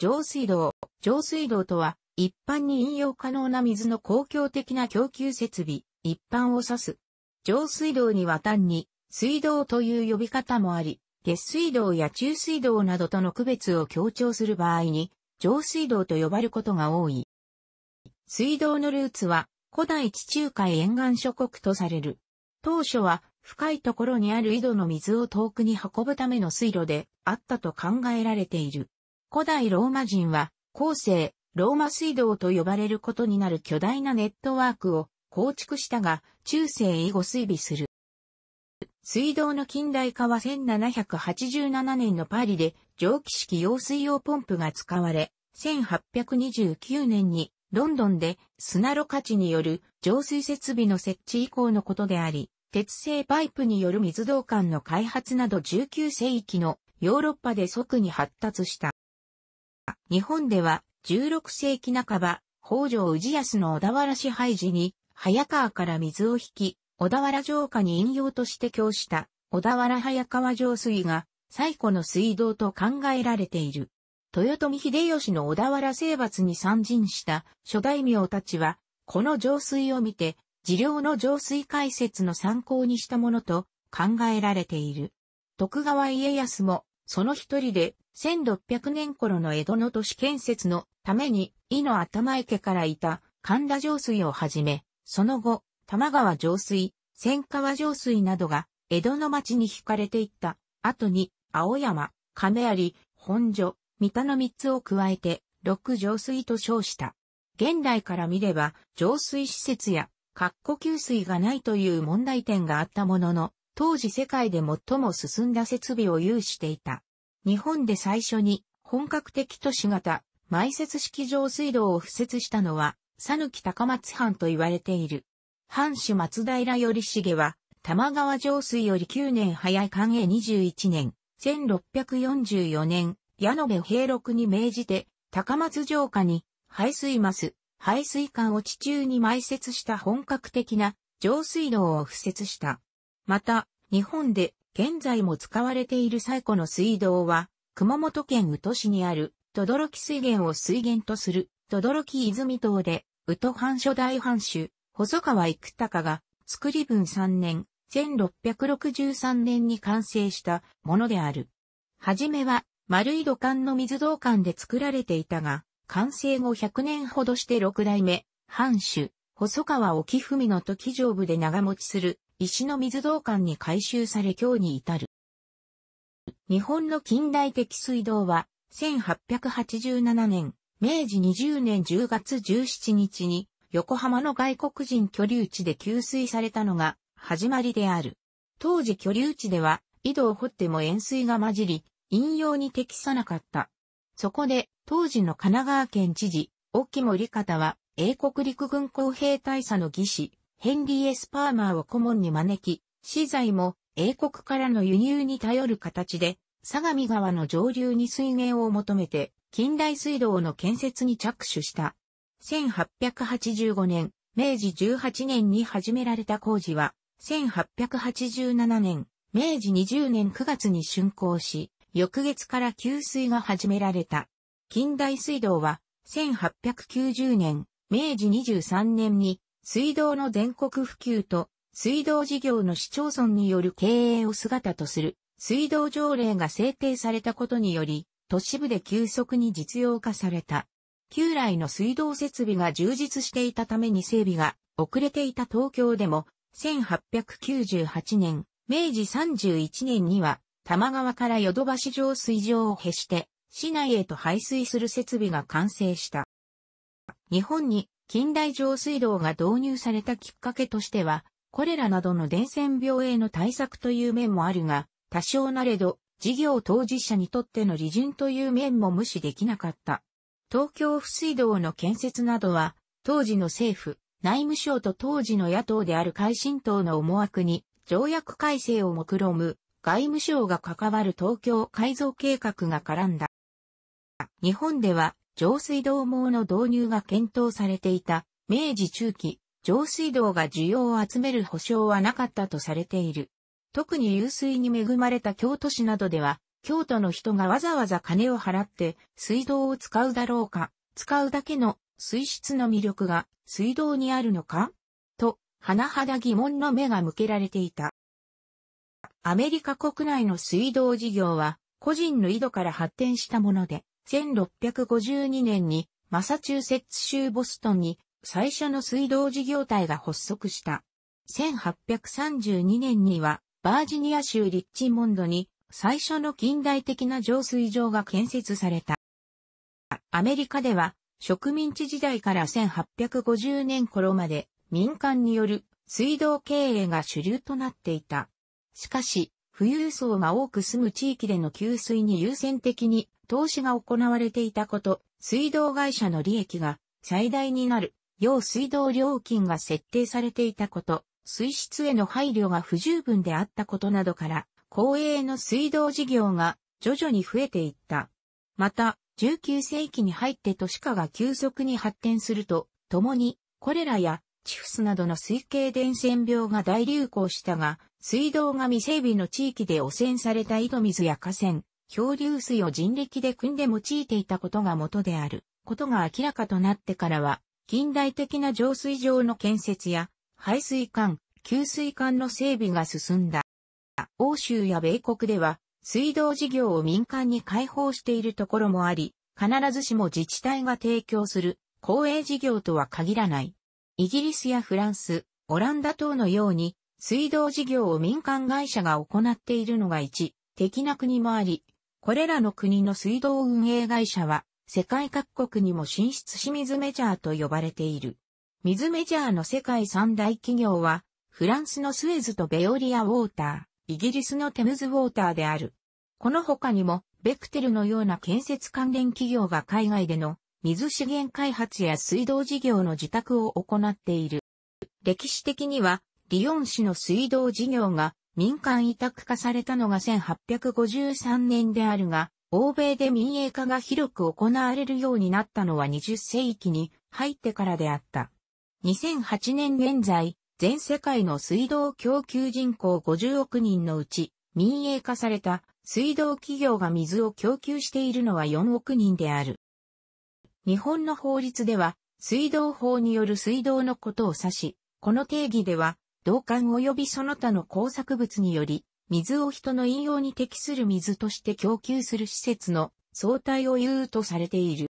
上水道。上水道とは、一般に引用可能な水の公共的な供給設備、一般を指す。上水道には単に、水道という呼び方もあり、下水道や中水道などとの区別を強調する場合に、上水道と呼ばることが多い。水道のルーツは、古代地中海沿岸諸国とされる。当初は、深いところにある井戸の水を遠くに運ぶための水路であったと考えられている。古代ローマ人は、後世、ローマ水道と呼ばれることになる巨大なネットワークを構築したが、中世以後衰微する。水道の近代化は1787年のパリで蒸気式用水用ポンプが使われ、1829年にロンドンで砂ろ過地による浄水設備の設置以降のことであり、鉄製パイプによる水道管の開発など19世紀のヨーロッパで即に発達した。日本では16世紀半ば、北条氏康の小田原支配時に、早川から水を引き、小田原城下に引用として供した、小田原早川浄水が、最古の水道と考えられている。豊臣秀吉の小田原征伐に参陣した諸大名たちは、この浄水を見て、治療の浄水解説の参考にしたものと考えられている。徳川家康もその一人で、1600年頃の江戸の都市建設のために、井の頭池からいた神田上水をはじめ、その後、玉川上水、千川上水などが、江戸の町に引かれていった。後に、青山、亀有、本所、三田の三つを加えて、六上水と称した。現代から見れば、上水施設や、括弧給水がないという問題点があったものの、当時世界で最も進んだ設備を有していた。日本で最初に本格的都市型埋設式上水道を敷設したのは、佐抜高松藩と言われている。藩主松平頼重は、玉川上水より9年早い寛永21年、1644年、矢野部平六に命じて、高松城下に、排水マス、排水管を地中に埋設した本格的な上水道を敷設した。また、日本で現在も使われている最古の水道は、熊本県宇都市にある、どろき水源を水源とする、どろき泉島で、宇都藩初代藩主、細川幾隆が、作り分3年、1663年に完成したものである。はじめは、丸い土管の水道管で作られていたが、完成後100年ほどして6代目、藩主、細川沖文の時上部で長持ちする石の水道管に回収され今日に至る。日本の近代的水道は、1887年、明治20年10月17日に、横浜の外国人居留地で給水されたのが、始まりである。当時居留地では、井戸を掘っても塩水が混じり、飲用に適さなかった。そこで、当時の神奈川県知事、沖森方は、英国陸軍工兵大佐の義士、ヘンリー・エスパーマーを顧問に招き、資材も英国からの輸入に頼る形で、相模川の上流に水源を求めて、近代水道の建設に着手した。1885年、明治18年に始められた工事は、1887年、明治20年9月に竣工し、翌月から給水が始められた。近代水道は、1890年、明治23年に水道の全国普及と、水道事業の市町村による経営を姿とする、水道条例が制定されたことにより、都市部で急速に実用化された。旧来の水道設備が充実していたために整備が遅れていた東京でも、1898年、明治31年には、多摩川からヨドバシ上水場を経して、市内へと排水する設備が完成した。日本に近代上水道が導入されたきっかけとしては、コレラなどの伝染病への対策という面もあるが、多少なれど、事業当事者にとっての利潤という面も無視できなかった。東京不水道の建設などは、当時の政府、内務省と当時の野党である改進党の思惑に、条約改正を目論む、外務省が関わる東京改造計画が絡んだ。日本では、上水道網の導入が検討されていた明治中期、上水道が需要を集める保証はなかったとされている。特に湧水に恵まれた京都市などでは、京都の人がわざわざ金を払って水道を使うだろうか、使うだけの水質の魅力が水道にあるのかと、甚だ疑問の目が向けられていた。アメリカ国内の水道事業は、個人の井戸から発展したもので、1652年にマサチューセッツ州ボストンに最初の水道事業体が発足した。1832年にはバージニア州リッチモンドに最初の近代的な浄水場が建設された。アメリカでは植民地時代から1850年頃まで民間による水道経営が主流となっていた。しかし、富裕層が多く住む地域での給水に優先的に投資が行われていたこと、水道会社の利益が最大になる、要水道料金が設定されていたこと、水質への配慮が不十分であったことなどから、公営の水道事業が徐々に増えていった。また、19世紀に入って都市化が急速に発展すると、共に、コレラやチフスなどの水系伝染病が大流行したが、水道が未整備の地域で汚染された井戸水や河川、漂流水を人力で組んで用いていたことが元であることが明らかとなってからは、近代的な浄水場の建設や、排水管、給水管の整備が進んだ。欧州や米国では、水道事業を民間に開放しているところもあり、必ずしも自治体が提供する公営事業とは限らない。イギリスやフランス、オランダ等のように、水道事業を民間会社が行っているのが一的な国もあり、これらの国の水道運営会社は、世界各国にも進出し水メジャーと呼ばれている。水メジャーの世界三大企業は、フランスのスエズとベオリアウォーター、イギリスのテムズウォーターである。この他にも、ベクテルのような建設関連企業が海外での水資源開発や水道事業の自宅を行っている。歴史的には、リヨン市の水道事業が民間委託化されたのが1853年であるが、欧米で民営化が広く行われるようになったのは20世紀に入ってからであった。2008年現在、全世界の水道供給人口50億人のうち、民営化された水道企業が水を供給しているのは4億人である。日本の法律では、水道法による水道のことを指し、この定義では、銅管及びその他の工作物により、水を人の飲用に適する水として供給する施設の相対を言うとされている。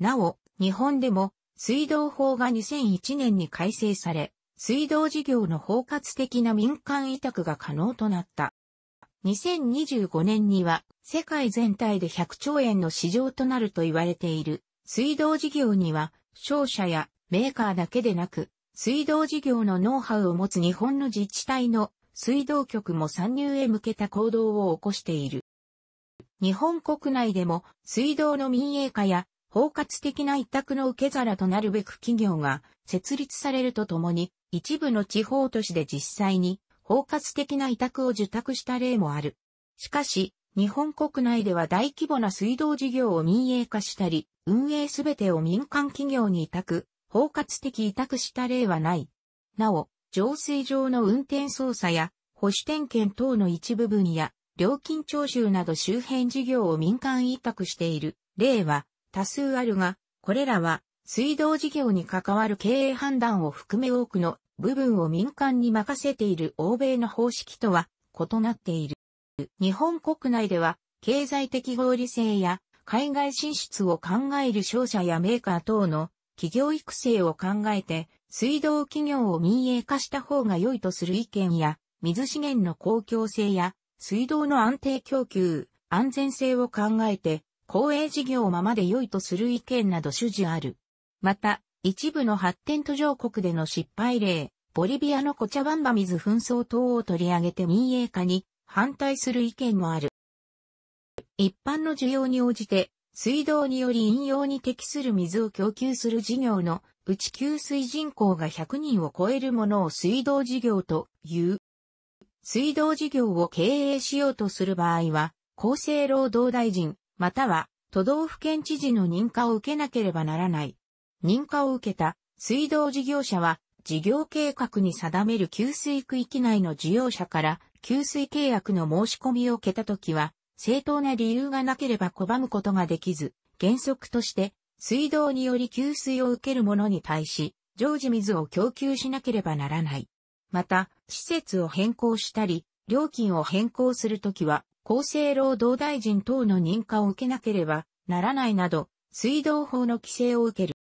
なお、日本でも水道法が2001年に改正され、水道事業の包括的な民間委託が可能となった。2025年には世界全体で100兆円の市場となると言われている水道事業には商社やメーカーだけでなく水道事業のノウハウを持つ日本の自治体の水道局も参入へ向けた行動を起こしている。日本国内でも水道の民営化や包括的な委託の受け皿となるべく企業が設立されるとともに一部の地方都市で実際に包括的な委託を受託した例もある。しかし、日本国内では大規模な水道事業を民営化したり、運営すべてを民間企業に委託包括的委託した例はない。なお、浄水場の運転操作や保守点検等の一部分や料金徴収など周辺事業を民間委託している例は多数あるが、これらは水道事業に関わる経営判断を含め多くの部分を民間に任せている欧米の方式とは異なっている。日本国内では経済的合理性や海外進出を考える商社やメーカー等の企業育成を考えて、水道企業を民営化した方が良いとする意見や、水資源の公共性や、水道の安定供給、安全性を考えて、公営事業ままで良いとする意見など主事ある。また、一部の発展途上国での失敗例、ボリビアのコチャバンバ水紛争等を取り上げて民営化に反対する意見もある。一般の需要に応じて水道により飲用に適する水を供給する事業のうち給水人口が100人を超えるものを水道事業という。水道事業を経営しようとする場合は、厚生労働大臣、または都道府県知事の認可を受けなければならない。認可を受けた水道事業者は、事業計画に定める給水区域内の事業者から給水契約の申し込みを受けたときは、正当な理由がなければ拒むことができず、原則として、水道により給水を受ける者に対し、常時水を供給しなければならない。また、施設を変更したり、料金を変更するときは、厚生労働大臣等の認可を受けなければならないなど、水道法の規制を受ける。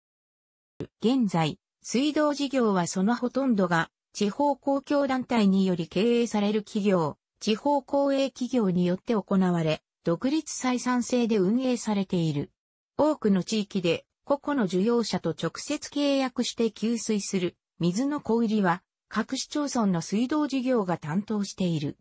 現在、水道事業はそのほとんどが地方公共団体により経営される企業、地方公営企業によって行われ、独立採算制で運営されている。多くの地域で個々の需要者と直接契約して給水する水の小売りは各市町村の水道事業が担当している。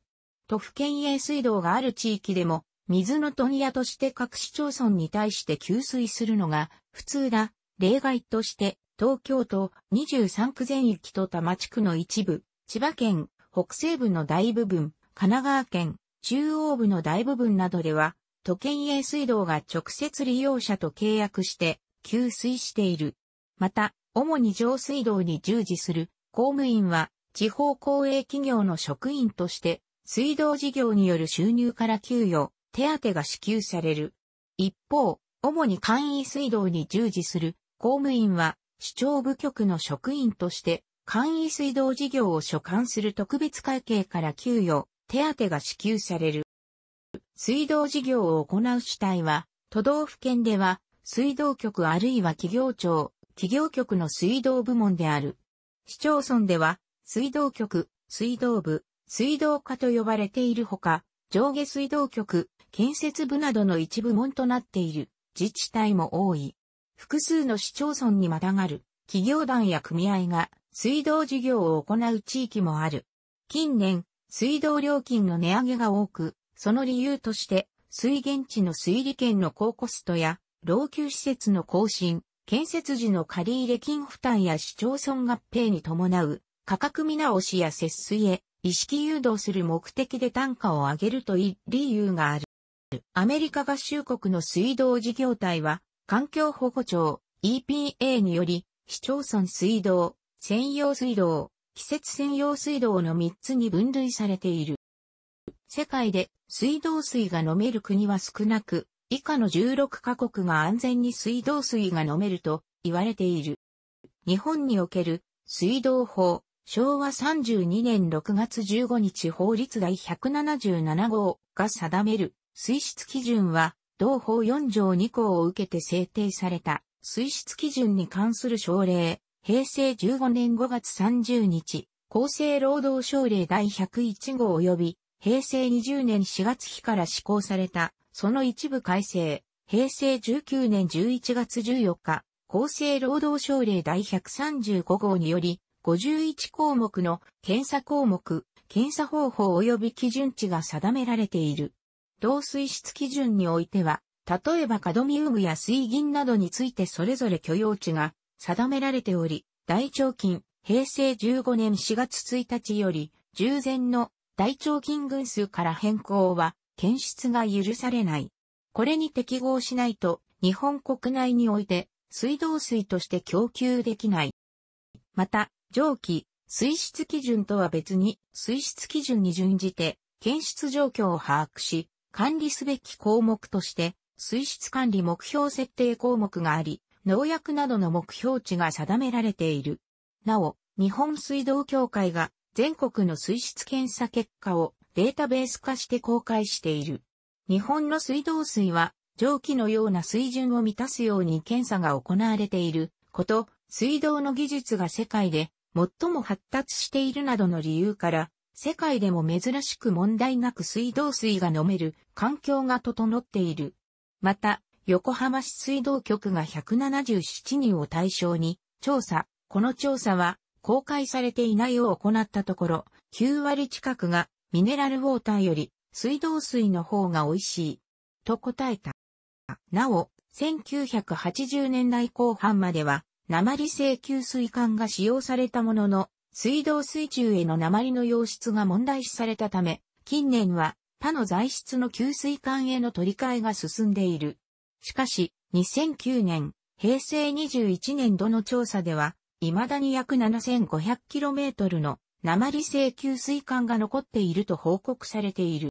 都府県営水道がある地域でも水の問屋として各市町村に対して給水するのが普通だ。例外として東京都23区全域と多摩地区の一部、千葉県北西部の大部分、神奈川県中央部の大部分などでは、都県営水道が直接利用者と契約して給水している。また、主に上水道に従事する公務員は地方公営企業の職員として水道事業による収入から給与、手当が支給される。一方、主に簡易水道に従事する公務員は市長部局の職員として簡易水道事業を所管する特別会計から給与、手当が支給される。水道事業を行う主体は、都道府県では、水道局あるいは企業庁、企業局の水道部門である。市町村では、水道局、水道部、水道課と呼ばれているほか、上下水道局、建設部などの一部門となっている自治体も多い。複数の市町村にまたがる企業団や組合が水道事業を行う地域もある。近年、水道料金の値上げが多く、その理由として、水源地の水利権の高コストや、老朽施設の更新、建設時の借入金負担や市町村合併に伴う、価格見直しや節水へ、意識誘導する目的で単価を上げるとい理由がある。アメリカ合衆国の水道事業体は、環境保護庁 EPA により、市町村水道、専用水道、季節専用水道の3つに分類されている。世界で水道水が飲める国は少なく、以下の16カ国が安全に水道水が飲めると言われている。日本における水道法、昭和32年6月15日法律第177号が定める水質基準は、同法4条2項を受けて制定された水質基準に関する省令、平成15年5月30日、厚生労働省令第101号及び、平成20年4月日から施行された、その一部改正、平成19年11月14日、厚生労働省令第135号により、51項目の検査項目、検査方法及び基準値が定められている。同水質基準においては、例えばカドミウムや水銀などについてそれぞれ許容値が定められており、大腸菌、平成15年4月1日より、従前の大腸菌群数から変更は、検出が許されない。これに適合しないと、日本国内において、水道水として供給できない。また、蒸気、水質基準とは別に、水質基準に準じて、検出状況を把握し、管理すべき項目として、水質管理目標設定項目があり、農薬などの目標値が定められている。なお、日本水道協会が全国の水質検査結果をデータベース化して公開している。日本の水道水は蒸気のような水準を満たすように検査が行われていること、水道の技術が世界で最も発達しているなどの理由から、世界でも珍しく問題なく水道水が飲める環境が整っている。また、横浜市水道局が177人を対象に調査、この調査は公開されていないを行ったところ、9割近くがミネラルウォーターより水道水の方が美味しいと答えた。なお、1980年代後半までは鉛性給水管が使用されたものの、水道水中への鉛の溶出が問題視されたため、近年は他の材質の給水管への取り替えが進んでいる。しかし、2009年、平成21年度の調査では、未だに約 7500km の鉛性給水管が残っていると報告されている。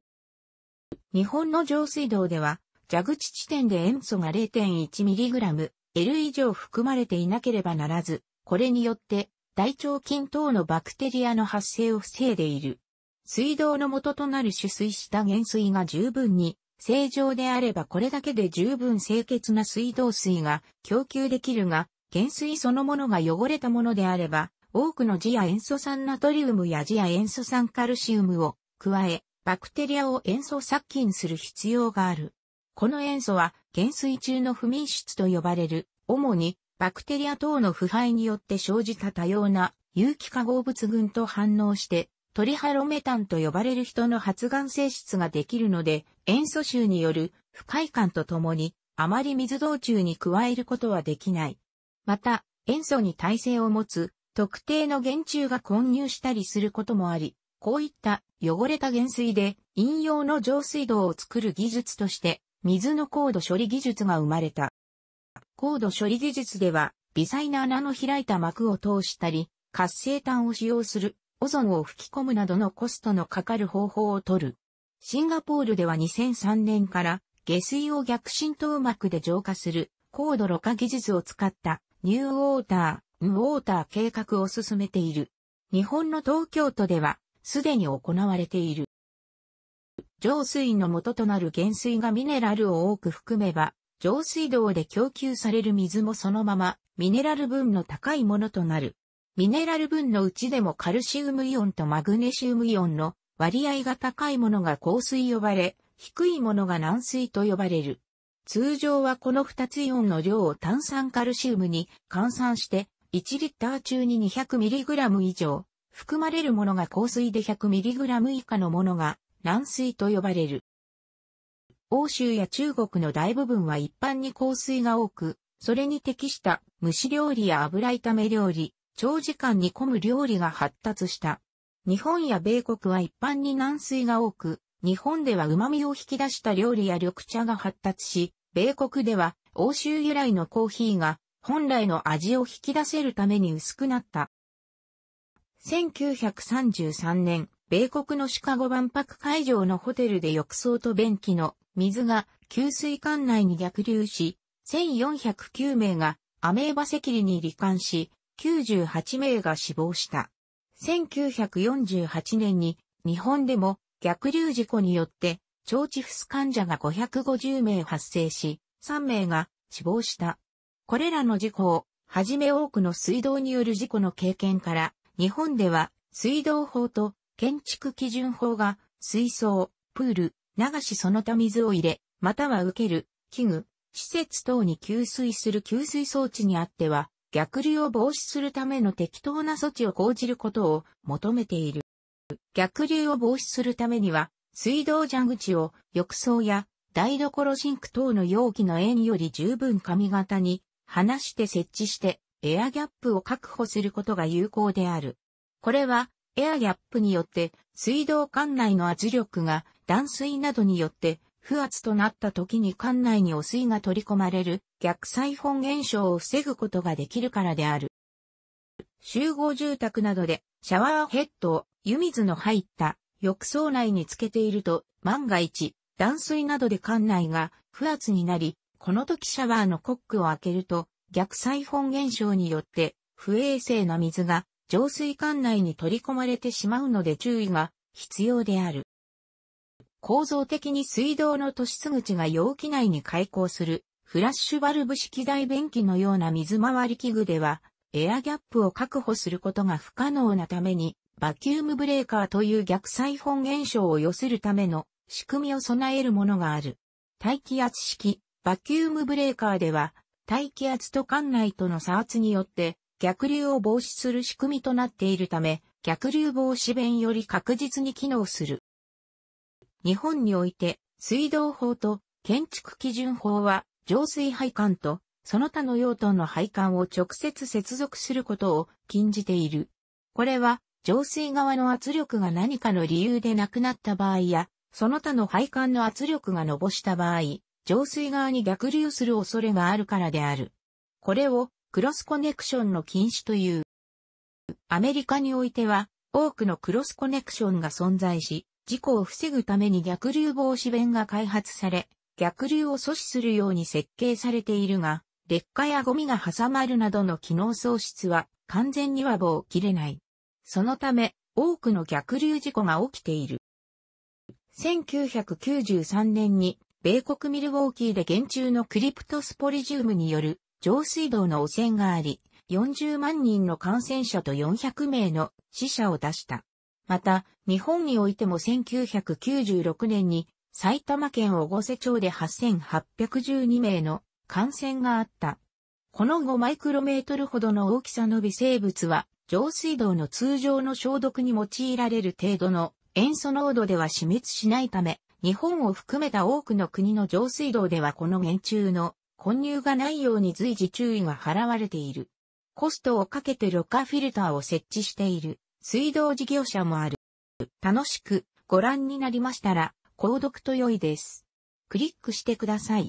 日本の上水道では、蛇口地点で塩素が 0.1mg、L 以上含まれていなければならず、これによって大腸菌等のバクテリアの発生を防いでいる。水道の元となる取水した原水が十分に正常であればこれだけで十分清潔な水道水が供給できるが、減水そのものが汚れたものであれば、多くのジや塩素酸ナトリウムやジや塩素酸カルシウムを加え、バクテリアを塩素殺菌する必要がある。この塩素は、減水中の不眠質と呼ばれる、主にバクテリア等の腐敗によって生じた多様な有機化合物群と反応して、トリハロメタンと呼ばれる人の発がん性質ができるので、塩素臭による不快感とともに、あまり水道中に加えることはできない。また、塩素に耐性を持つ特定の原虫が混入したりすることもあり、こういった汚れた原水で飲用の浄水道を作る技術として、水の高度処理技術が生まれた。高度処理技術では、微細な穴の開いた膜を通したり、活性炭を使用するオゾンを吹き込むなどのコストのかかる方法を取る。シンガポールでは2003年から下水を逆浸透膜で浄化する高度ろ過技術を使ったニューウォーター、ウォーター計画を進めている。日本の東京都ではすでに行われている。浄水の元となる減水がミネラルを多く含めば、浄水道で供給される水もそのままミネラル分の高いものとなる。ミネラル分のうちでもカルシウムイオンとマグネシウムイオンの割合が高いものが硬水呼ばれ、低いものが軟水と呼ばれる。通常はこの2つイオンの量を炭酸カルシウムに換算して、1リッター中に 200mg 以上、含まれるものが硬水で 100mg 以下のものが軟水と呼ばれる。欧州や中国の大部分は一般に硬水が多く、それに適した蒸し料理や油炒め料理、長時間煮込む料理が発達した。日本や米国は一般に軟水が多く、日本では旨味を引き出した料理や緑茶が発達し、米国では欧州由来のコーヒーが本来の味を引き出せるために薄くなった。1933年、米国のシカゴ万博会場のホテルで浴槽と便器の水が給水管内に逆流し、1409名がアメーバ赤痢に罹患し、98名が死亡した。1948年に日本でも逆流事故によって腸チフス患者が550名発生し、3名が死亡した。これらの事故をはじめ多くの水道による事故の経験から、日本では水道法と建築基準法が水槽、プール、流しその他水を入れ、または受ける、器具、施設等に給水する給水装置にあっては、逆流を防止するための適当な措置を講じることを求めている。逆流を防止するためには、水道蛇口を浴槽や台所シンク等の容器の円より十分髪型に離して設置してエアギャップを確保することが有効である。これはエアギャップによって水道管内の圧力が断水などによって不圧となった時に管内に汚水が取り込まれる逆再本現象を防ぐことができるからである。集合住宅などでシャワーヘッドを湯水の入った浴槽内につけていると万が一断水などで館内が不圧になり、この時シャワーのコックを開けると逆再本現象によって不衛生な水が浄水管内に取り込まれてしまうので注意が必要である。構造的に水道の都市口が容器内に開口するフラッシュバルブ式大便器のような水回り器具では、エアギャップを確保することが不可能なために、バキュームブレーカーという逆サイフォン現象を要するための仕組みを備えるものがある。大気圧式、バキュームブレーカーでは、大気圧と管内との差圧によって、逆流を防止する仕組みとなっているため、逆流防止弁より確実に機能する。日本において、水道法と建築基準法は、浄水配管と、その他の用途の配管を直接接続することを禁じている。これは、浄水側の圧力が何かの理由でなくなった場合や、その他の配管の圧力がぼした場合、浄水側に逆流する恐れがあるからである。これをクロスコネクションの禁止という。アメリカにおいては多くのクロスコネクションが存在し、事故を防ぐために逆流防止弁が開発され、逆流を阻止するように設計されているが、劣化やゴミが挟まるなどの機能喪失は完全には棒切れない。そのため、多くの逆流事故が起きている。1993年に、米国ミルウォーキーで現中のクリプトスポリジウムによる上水道の汚染があり、40万人の感染者と400名の死者を出した。また、日本においても1996年に埼玉県小御瀬町で8812名の感染があった。この5マイクロメートルほどの大きさの微生物は、上水道の通常の消毒に用いられる程度の塩素濃度では死滅しないため、日本を含めた多くの国の上水道ではこの原虫の混入がないように随時注意が払われている。コストをかけてろ過フィルターを設置している水道事業者もある。楽しくご覧になりましたら、購読と良いです。クリックしてください。